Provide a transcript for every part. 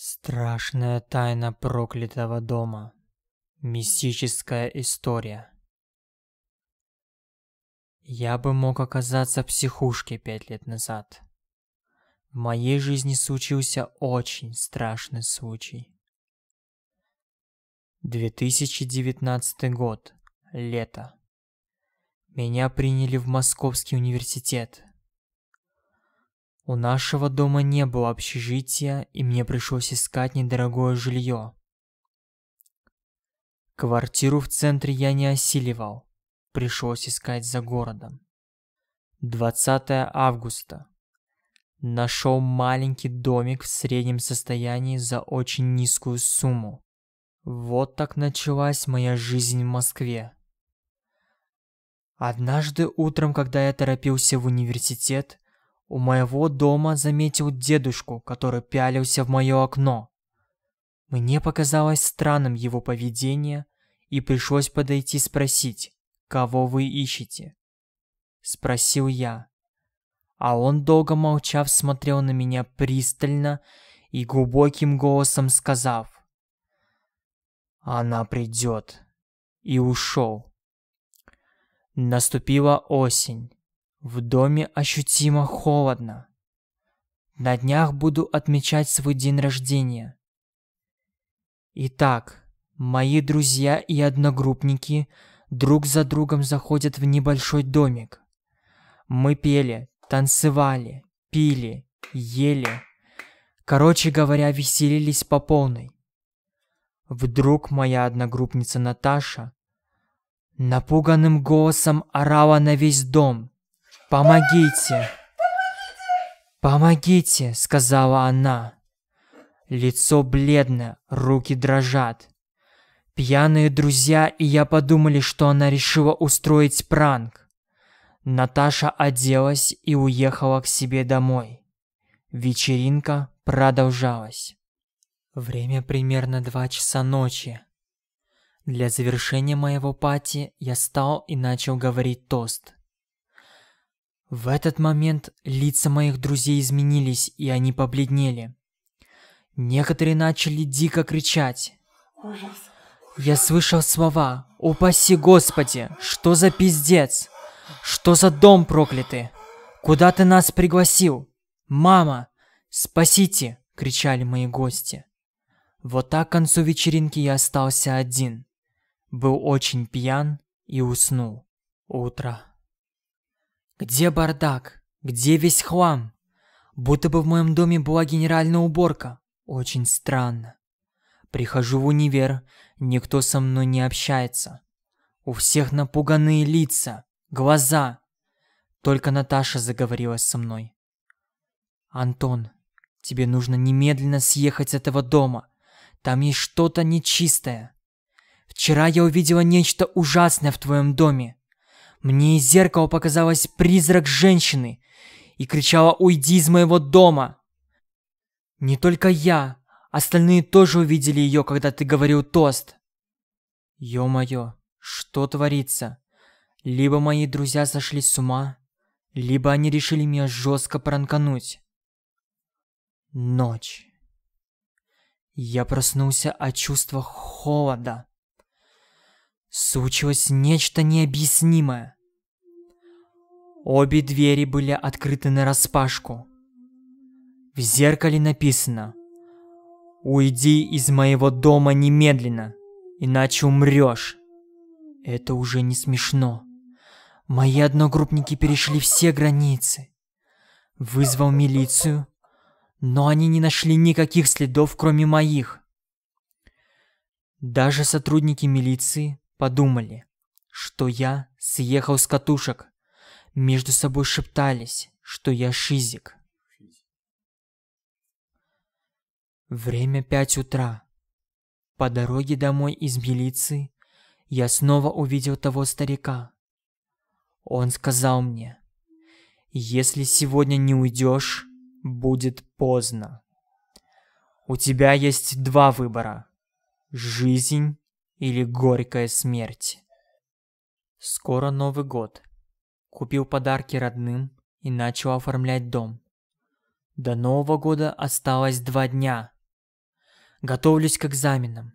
Страшная тайна проклятого дома. Мистическая история. Я бы мог оказаться в психушке пять лет назад. В моей жизни случился очень страшный случай. 2019 год. Лето. Меня приняли в Московский университет. У нашего дома не было общежития, и мне пришлось искать недорогое жилье. Квартиру в центре я не осиливал, пришлось искать за городом. 20 августа. Нашел маленький домик в среднем состоянии за очень низкую сумму. Вот так началась моя жизнь в Москве. Однажды утром, когда я торопился в университет, у моего дома заметил дедушку, который пялился в моё окно. Мне показалось странным его поведение, и пришлось подойти спросить, кого вы ищете. Спросил я. А он, долго молчав, смотрел на меня пристально и глубоким голосом сказав. «Она придет». И ушел. Наступила осень. В доме ощутимо холодно. На днях буду отмечать свой день рождения. Итак, мои друзья и одногруппники друг за другом заходят в небольшой домик. Мы пели, танцевали, пили, ели. Короче говоря, веселились по полной. Вдруг моя одногруппница Наташа напуганным голосом орала на весь дом. «Помогите! Помогите!» — сказала она. Лицо бледное, руки дрожат. Пьяные друзья и я подумали, что она решила устроить пранк. Наташа оделась и уехала к себе домой. Вечеринка продолжалась. Время примерно два часа ночи. Для завершения моего пати я стал и начал говорить тост. В этот момент лица моих друзей изменились, и они побледнели. Некоторые начали дико кричать. Я слышал слова «Упаси Господи! Что за пиздец? Что за дом проклятый? Куда ты нас пригласил? Мама! Спасите!» – кричали мои гости. Вот так к концу вечеринки я остался один. Был очень пьян и уснул. Утро. Где бардак? Где весь хлам? Будто бы в моем доме была генеральная уборка. Очень странно. Прихожу в универ, никто со мной не общается. У всех напуганные лица, глаза. Только Наташа заговорила со мной. «Антон, тебе нужно немедленно съехать с этого дома. Там есть что-то нечистое. Вчера я увидела нечто ужасное в твоем доме. Мне из зеркала показалась призрак женщины и кричала «Уйди из моего дома!». Не только я, остальные тоже увидели ее, когда ты говорил тост. Ё-моё, что творится? Либо мои друзья сошли с ума, либо они решили меня жестко пранкануть. Ночь. Я проснулся от чувства холода случилось нечто необъяснимое. Обе двери были открыты нараспашку. В зеркале написано «Уйди из моего дома немедленно, иначе умрешь». Это уже не смешно. Мои одногруппники перешли все границы. Вызвал милицию, но они не нашли никаких следов, кроме моих. Даже сотрудники милиции подумали, что я съехал с катушек. Между собой шептались, что я шизик. Время пять утра. По дороге домой из милиции я снова увидел того старика. Он сказал мне, «Если сегодня не уйдешь, будет поздно. У тебя есть два выбора – жизнь или горькая смерть. Скоро Новый год. Купил подарки родным и начал оформлять дом. До Нового года осталось два дня. Готовлюсь к экзаменам.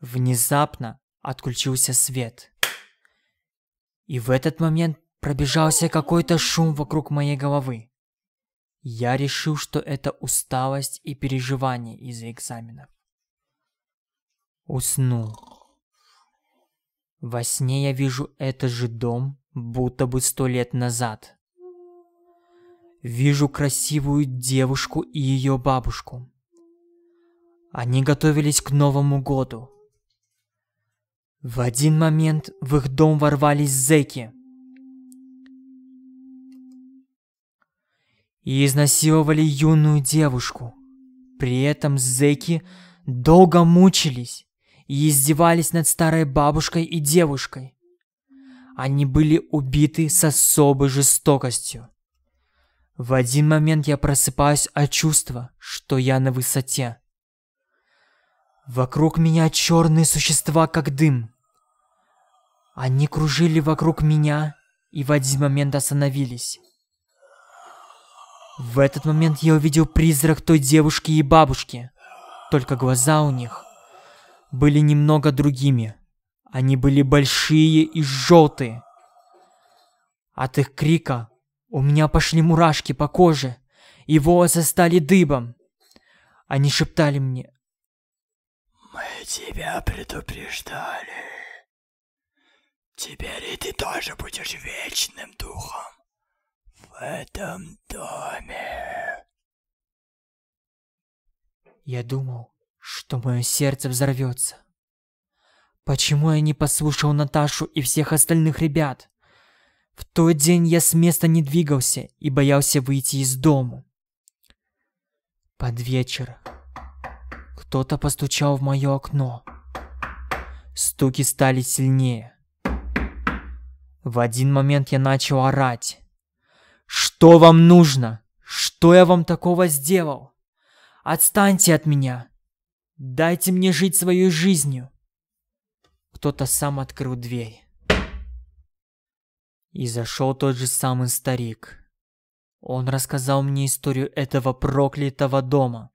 Внезапно отключился свет. И в этот момент пробежался какой-то шум вокруг моей головы. Я решил, что это усталость и переживание из-за экзаменов. Усну. Во сне я вижу этот же дом, будто бы сто лет назад. Вижу красивую девушку и ее бабушку. Они готовились к Новому году. В один момент в их дом ворвались зеки. И изнасиловали юную девушку. При этом зеки долго мучились и издевались над старой бабушкой и девушкой. Они были убиты с особой жестокостью. В один момент я просыпаюсь от чувства, что я на высоте. Вокруг меня черные существа, как дым. Они кружили вокруг меня и в один момент остановились. В этот момент я увидел призрак той девушки и бабушки, только глаза у них были немного другими. Они были большие и жёлтые. От их крика у меня пошли мурашки по коже, и волосы стали дыбом. Они шептали мне. «Мы тебя предупреждали. Теперь и ты тоже будешь вечным духом в этом доме». Я думал, что мое сердце взорвется. Почему я не послушал Наташу и всех остальных ребят? В тот день я с места не двигался и боялся выйти из дому. Под вечер кто-то постучал в мое окно. Стуки стали сильнее. В один момент я начал орать. «Что вам нужно? Что я вам такого сделал? Отстаньте от меня! Дайте мне жить своей жизнью. Кто-то сам открыл дверь. И зашел тот же самый старик. Он рассказал мне историю этого проклятого дома.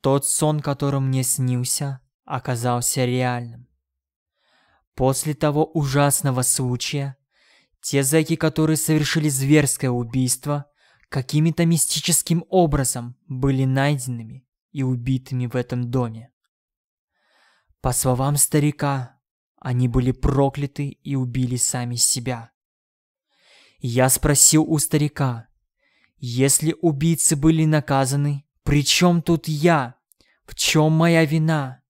Тот сон, который мне снился, оказался реальным. После того ужасного случая, те зайки, которые совершили зверское убийство, какими-то мистическим образом были найденными и убитыми в этом доме. По словам старика, они были прокляты и убили сами себя. Я спросил у старика, если убийцы были наказаны, при чем тут я? В чем моя вина?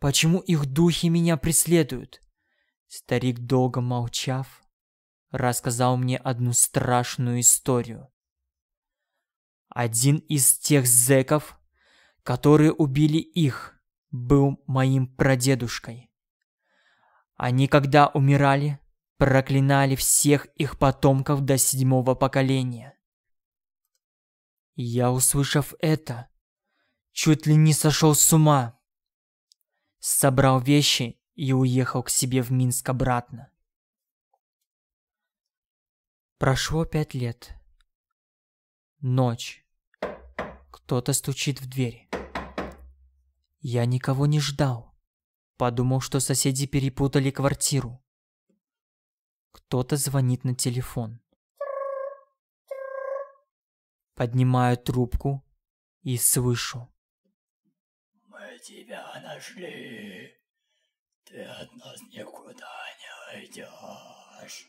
Почему их духи меня преследуют? Старик, долго молчав, рассказал мне одну страшную историю. Один из тех зэков которые убили их, был моим прадедушкой. Они, когда умирали, проклинали всех их потомков до седьмого поколения. Я, услышав это, чуть ли не сошел с ума. Собрал вещи и уехал к себе в Минск обратно. Прошло пять лет. Ночь. Кто-то стучит в двери. Я никого не ждал. Подумал, что соседи перепутали квартиру. Кто-то звонит на телефон. Поднимаю трубку и слышу. Мы тебя нашли. Ты от нас никуда не уйдешь.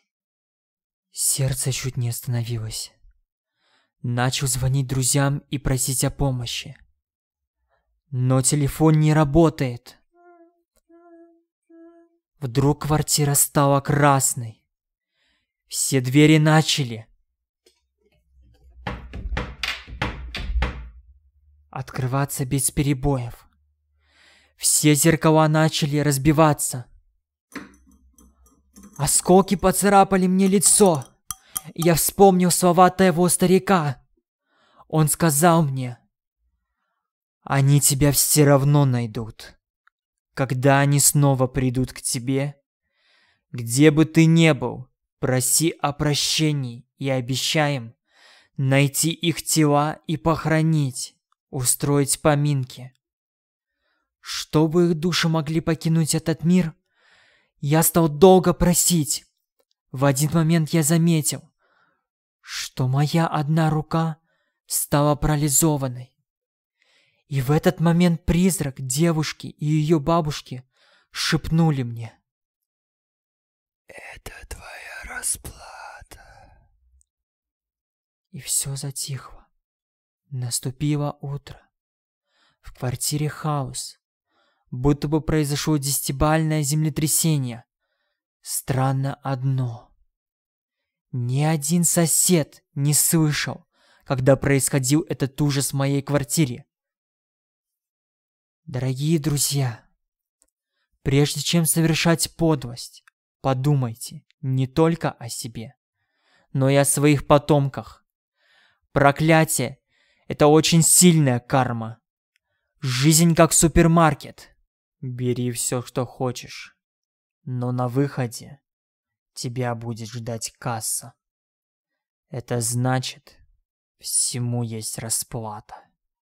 Сердце чуть не остановилось. Начал звонить друзьям и просить о помощи. Но телефон не работает. Вдруг квартира стала красной. Все двери начали. Открываться без перебоев. Все зеркала начали разбиваться. Осколки поцарапали мне лицо я вспомнил слова того старика. Он сказал мне, «Они тебя все равно найдут. Когда они снова придут к тебе, где бы ты ни был, проси о прощении и обещаем найти их тела и похоронить, устроить поминки». Чтобы их души могли покинуть этот мир, я стал долго просить. В один момент я заметил, что моя одна рука стала парализованной. И в этот момент призрак девушки и ее бабушки шепнули мне. «Это твоя расплата». И все затихло. Наступило утро. В квартире хаос. Будто бы произошло десятибальное землетрясение. Странно одно. Ни один сосед не слышал, когда происходил этот ужас в моей квартире. Дорогие друзья, прежде чем совершать подлость, подумайте не только о себе, но и о своих потомках. Проклятие – это очень сильная карма. Жизнь как супермаркет. Бери все, что хочешь, но на выходе тебя будет ждать касса. Это значит, всему есть расплата.